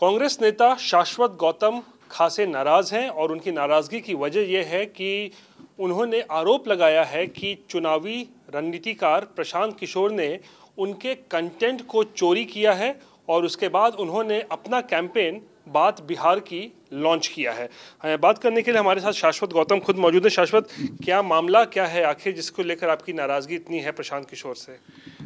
कांग्रेस नेता शाश्वत गौतम खासे नाराज़ हैं और उनकी नाराज़गी की वजह यह है कि उन्होंने आरोप लगाया है कि चुनावी रणनीतिकार प्रशांत किशोर ने उनके कंटेंट को चोरी किया है और उसके बाद उन्होंने अपना कैंपेन बात बिहार की लॉन्च किया है हाँ, बात करने के लिए हमारे साथ शाश्वत गौतम खुद मौजूद है शाश्वत क्या मामला क्या है आखिर जिसको लेकर आपकी नाराज़गी इतनी है प्रशांत किशोर से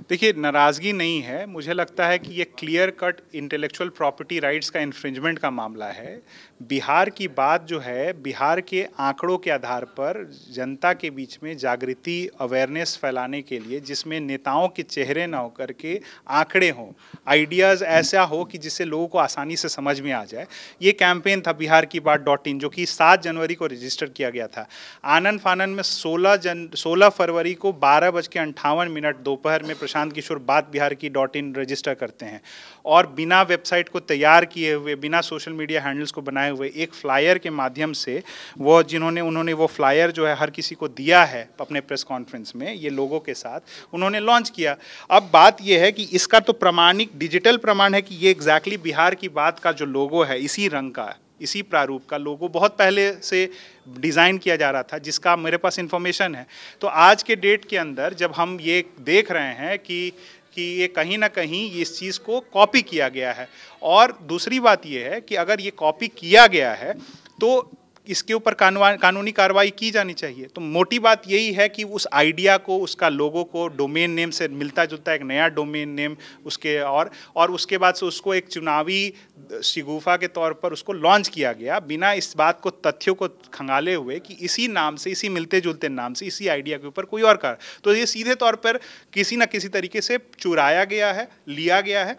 देखिए नाराज़गी नहीं है मुझे लगता है कि ये clear cut intellectual property rights का इन्फ्रिंजमेंट का मामला है बिहार की बात जो है बिहार के आंकड़ों के आधार पर जनता के बीच में जागृति अवेयरनेस फैलाने के लिए जिसमें नेताओं के चेहरे ना होकर के आंकड़े हों आइडियाज़ ऐसा हो कि जिससे लोगों को आसानी से समझ में आ जाए ये कैंपेन था था बिहार की बात डॉट इन जो कि सात जनवरी को रजिस्टर किया गया था आनंद फानन में सोलह जन सोलह फरवरी को बारह बज के अंठावन मिनट दोपहर में प्रशांत किशोर बात बिहार की डॉट इन रजिस्टर करते हैं और बिना वेबसाइट को तैयार किए हुए बिना सोशल मीडिया हैंडल्स को बनाए हुए एक फ्लायर के माध्यम से वो जिन्होंने उन्होंने वो फ्लायर जो है हर किसी को दिया है अपने प्रेस कॉन्फ्रेंस में ये लोगों के साथ उन्होंने लॉन्च किया अब बात यह है कि इसका तो प्रमाणिक डिजिटल प्रमाण है कि ये एग्जैक्टली exactly बिहार की बात का जो लोगो है इसी रंग का है इसी प्रारूप का लोगो बहुत पहले से डिज़ाइन किया जा रहा था जिसका मेरे पास इन्फॉर्मेशन है तो आज के डेट के अंदर जब हम ये देख रहे हैं कि कि ये कहीं ना कहीं इस चीज़ को कॉपी किया गया है और दूसरी बात ये है कि अगर ये कॉपी किया गया है तो इसके ऊपर कानूनी कार्रवाई की जानी चाहिए तो मोटी बात यही है कि उस आइडिया को उसका लोगों को डोमेन नेम से मिलता जुलता एक नया डोमेन नेम उसके और और उसके बाद से उसको एक चुनावी शिगुफा के तौर पर उसको लॉन्च किया गया बिना इस बात को तथ्यों को खंगाले हुए कि इसी नाम से इसी मिलते जुलते नाम से इसी आइडिया के ऊपर कोई और कर तो ये सीधे तौर पर किसी न किसी तरीके से चुराया गया है लिया गया है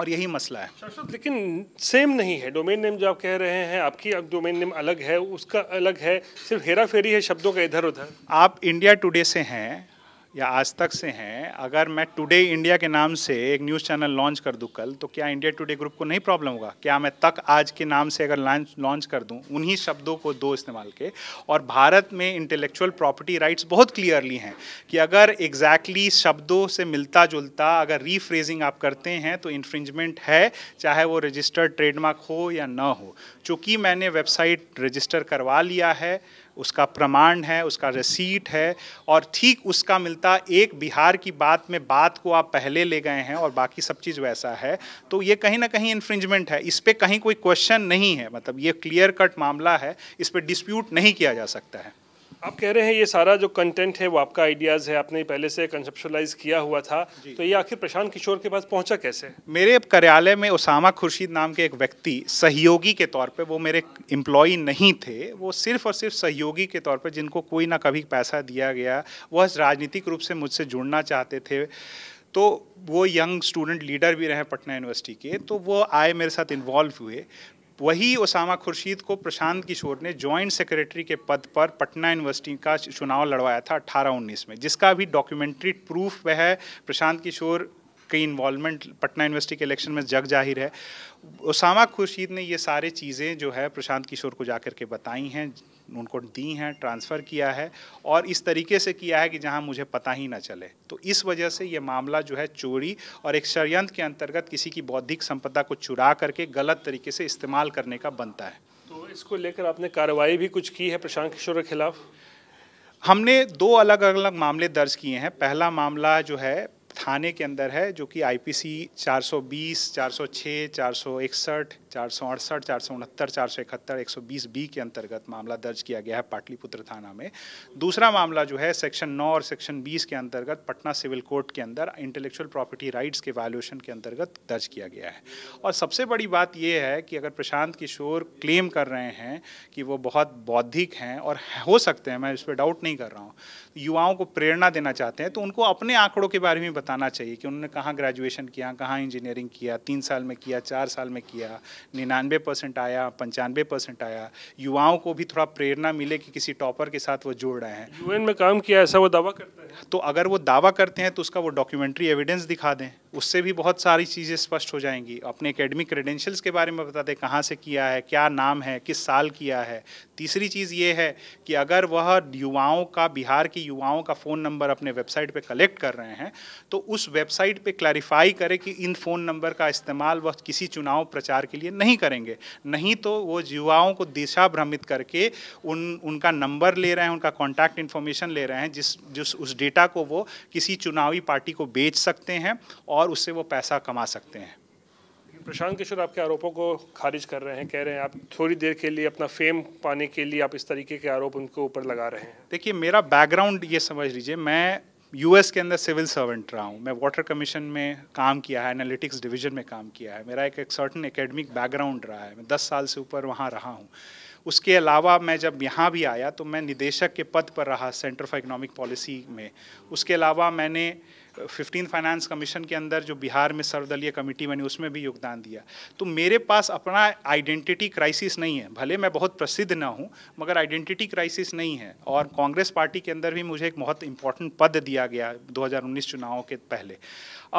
और यही मसला है लेकिन सेम नहीं है डोमेन नेम जो आप कह रहे हैं आपकी डोमेन नेम अलग है उसका अलग है सिर्फ हेरा फेरी है शब्दों का इधर उधर आप इंडिया टुडे से हैं या आज तक से हैं अगर मैं टुडे इंडिया के नाम से एक न्यूज़ चैनल लॉन्च कर दूँ कल तो क्या इंडिया टुडे ग्रुप को नहीं प्रॉब्लम होगा क्या मैं तक आज के नाम से अगर लॉन्च लॉन्च कर दूँ उन्हीं शब्दों को दो इस्तेमाल के और भारत में इंटेलेक्चुअल प्रॉपर्टी राइट्स बहुत क्लियरली हैं कि अगर एग्जैक्टली exactly शब्दों से मिलता जुलता अगर रीफ्रेजिंग आप करते हैं तो इन्फ्रिंजमेंट है चाहे वो रजिस्टर्ड ट्रेडमार्क हो या ना हो चूँकि मैंने वेबसाइट रजिस्टर करवा लिया है उसका प्रमाण है उसका रसीट है और ठीक उसका मिलता एक बिहार की बात में बात को आप पहले ले गए हैं और बाकी सब चीज़ वैसा है तो ये कहीं ना कहीं इन्फ्रिंजमेंट है इस पर कहीं कोई क्वेश्चन नहीं है मतलब ये क्लियर कट मामला है इस पर डिस्प्यूट नहीं किया जा सकता है आप कह रहे हैं ये सारा जो कंटेंट है वो आपका आइडियाज़ है आपने पहले से कंसेप्शलाइज किया हुआ था तो ये आखिर प्रशांत किशोर के पास पहुंचा कैसे मेरे कार्यालय में उसामा खुर्शीद नाम के एक व्यक्ति सहयोगी के तौर पे वो मेरे एम्प्लॉई नहीं थे वो सिर्फ और सिर्फ सहयोगी के तौर पे जिनको कोई ना कभी पैसा दिया गया वह राजनीतिक रूप से मुझसे जुड़ना चाहते थे तो वो यंग स्टूडेंट लीडर भी रहे पटना यूनिवर्सिटी के तो वो आए मेरे साथ इन्वॉल्व हुए वही उसामा खुर्शीद को प्रशांत किशोर ने जॉइंट सेक्रेटरी के पद पर पटना यूनिवर्सिटी का चुनाव लड़वाया था अट्ठारह उन्नीस में जिसका भी डॉक्यूमेंट्री प्रूफ वह प्रशांत किशोर कई इन्वॉलमेंट पटना यूनिवर्सिटी के इलेक्शन में जग जाहिर है उसामा खुर्शीद ने ये सारे चीज़ें जो है प्रशांत किशोर को जाकर के बताई हैं उनको दी हैं ट्रांसफ़र किया है और इस तरीके से किया है कि जहां मुझे पता ही ना चले तो इस वजह से ये मामला जो है चोरी और एक षडयंत्र के अंतर्गत किसी की बौद्धिक संपदा को चुरा करके गलत तरीके से इस्तेमाल करने का बनता है तो इसको लेकर आपने कार्रवाई भी कुछ की है प्रशांत किशोर के खिलाफ हमने दो अलग अलग मामले दर्ज किए हैं पहला मामला जो है थाने के अंदर है जो कि आईपीसी 420, 406, 461 चार सौ अड़सठ चार सौ उनहत्तर चार सौ इकहत्तर एक सौ बीस बी के अंतर्गत मामला दर्ज किया गया है पाटलिपुत्र थाना में दूसरा मामला जो है सेक्शन नौ और सेक्शन बीस के अंतर्गत पटना सिविल कोर्ट के अंदर इंटेलेक्चुअल प्रॉपर्टी राइट्स के वायलेशन के अंतर्गत दर्ज किया गया है और सबसे बड़ी बात यह है कि अगर प्रशांत किशोर क्लेम कर रहे हैं कि वो बहुत बौद्धिक हैं और हो सकते हैं मैं इस पर डाउट नहीं कर रहा हूँ युवाओं को प्रेरणा देना चाहते हैं तो उनको अपने आंकड़ों के बारे में बताना चाहिए कि उन्होंने कहाँ ग्रेजुएशन किया कहाँ इंजीनियरिंग किया तीन साल में किया चार साल में किया निन्यानवे परसेंट आया पंचानवे परसेंट आया युवाओं को भी थोड़ा प्रेरणा मिले कि किसी टॉपर के साथ वो जुड़ रहे हैं यूएन में काम किया ऐसा वो दावा करता है तो अगर वो दावा करते हैं तो उसका वो डॉक्यूमेंट्री एविडेंस दिखा दें उससे भी बहुत सारी चीज़ें स्पष्ट हो जाएंगी अपने एकेडमिक क्रेडेंशियल्स के बारे में बता दें कहाँ से किया है क्या नाम है किस साल किया है तीसरी चीज़ ये है कि अगर वह युवाओं का बिहार के युवाओं का फ़ोन नंबर अपने वेबसाइट पे कलेक्ट कर रहे हैं तो उस वेबसाइट पे क्लैरिफाई करें कि इन फ़ोन नंबर का इस्तेमाल वह किसी चुनाव प्रचार के लिए नहीं करेंगे नहीं तो वो युवाओं को दिशा भ्रमित करके उन उनका नंबर ले रहे हैं उनका कॉन्टैक्ट इन्फॉर्मेशन ले रहे हैं जिस जिस उस डेटा को वो किसी चुनावी पार्टी को बेच सकते हैं और और उससे वो पैसा कमा सकते हैं प्रशांत किशोर आपके आरोपों को खारिज कर रहे हैं कह रहे हैं आप थोड़ी देर के लिए अपना फेम पाने के लिए आप इस तरीके के आरोप उनके ऊपर लगा रहे हैं देखिए मेरा बैकग्राउंड ये समझ लीजिए मैं यूएस के अंदर सिविल सर्वेंट रहा हूँ मैं वाटर कमीशन में काम किया है एनालिटिक्स डिवीजन में काम किया है मेरा एक, एक सर्टन एकेडमिक बैकग्राउंड रहा है मैं दस साल से ऊपर वहाँ रहा हूँ उसके अलावा मैं जब यहाँ भी आया तो मैं निदेशक के पद पर रहा सेंटर फॉर इकोनॉमिक पॉलिसी में उसके अलावा मैंने फिफ्टीन फाइनेंस कमीशन के अंदर जो बिहार में सर्वदलीय कमेटी बनी उसमें भी योगदान दिया तो मेरे पास अपना आइडेंटिटी क्राइसिस नहीं है भले मैं बहुत प्रसिद्ध ना हूँ मगर आइडेंटिटी क्राइसिस नहीं है और कांग्रेस पार्टी के अंदर भी मुझे एक बहुत इंपॉर्टेंट पद दिया गया दो चुनावों के पहले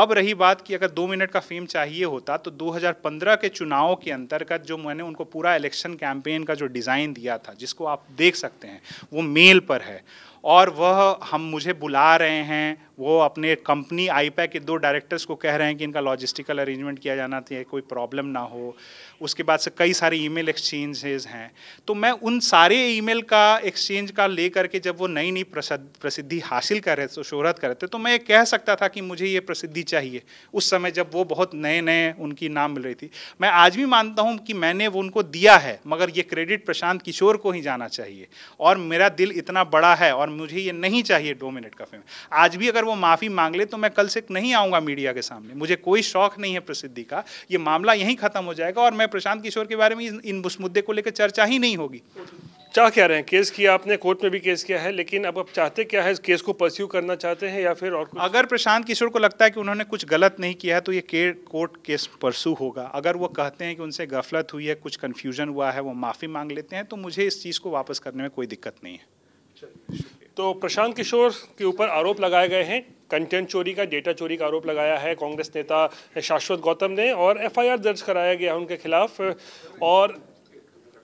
अब रही बात कि अगर दो मिनट का फेम चाहिए होता तो 2015 के चुनावों के अंतर्गत जो मैंने उनको पूरा इलेक्शन कैंपेन का जो डिज़ाइन दिया था जिसको आप देख सकते हैं वो मेल पर है और वह हम मुझे बुला रहे हैं वो अपने कंपनी आईपैक के दो डायरेक्टर्स को कह रहे हैं कि इनका लॉजिस्टिकल अरेंजमेंट किया जाना चाहिए कोई प्रॉब्लम ना हो उसके बाद से कई सारे ईमेल एक्सचेंजेस हैं तो मैं उन सारे ईमेल का एक्सचेंज का ले करके जब वो नई नई प्रसिद्धि हासिल कर रहे थे तो शोहरत कर रहे थे तो मैं ये कह सकता था कि मुझे ये प्रसिद्धि चाहिए उस समय जब वो बहुत नए नए उनकी नाम मिल रही थी मैं आज भी मानता हूँ कि मैंने वो उनको दिया है मगर ये क्रेडिट प्रशांत किशोर को ही जाना चाहिए और मेरा दिल इतना बड़ा है और फिल्म मुझे ये नहीं चाहिए दो मिनट का फिल्म आज भी अगर वो माफ़ी मांग ले तो मैं कल से नहीं आऊँगा मीडिया के सामने मुझे कोई शौक नहीं है प्रसिद्धि का ये मामला यहीं ख़त्म हो जाएगा और मैं प्रशांत किशोर के बारे में इन उस मुद्दे को लेकर चर्चा ही नहीं होगी चाह क्या रहे हैं केस किया आपने कोर्ट में भी केस किया है लेकिन अब आप चाहते क्या है इस केस को परस्यू करना चाहते हैं या फिर और कुछ? अगर प्रशांत किशोर को लगता है कि उन्होंने कुछ गलत नहीं किया है तो ये के कोर्ट केस परस्यू होगा अगर वो कहते हैं कि उनसे गफलत हुई है कुछ कन्फ्यूजन हुआ है वो माफ़ी मांग लेते हैं तो मुझे इस चीज़ को वापस करने में कोई दिक्कत नहीं है तो प्रशांत किशोर के ऊपर आरोप लगाए गए हैं कंटेंट चोरी का डेटा चोरी का आरोप लगाया है कांग्रेस नेता शाश्वत गौतम ने और एफआईआर दर्ज कराया गया उनके खिलाफ और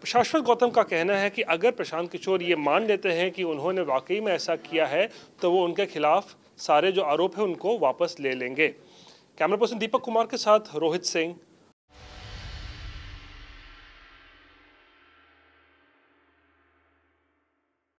शाश्वत गौतम का कहना है कि अगर प्रशांत किशोर ये मान लेते हैं कि उन्होंने वाकई में ऐसा किया है तो वो उनके खिलाफ सारे जो आरोप हैं उनको वापस ले लेंगे कैमरा पर्सन दीपक कुमार के साथ रोहित सिंह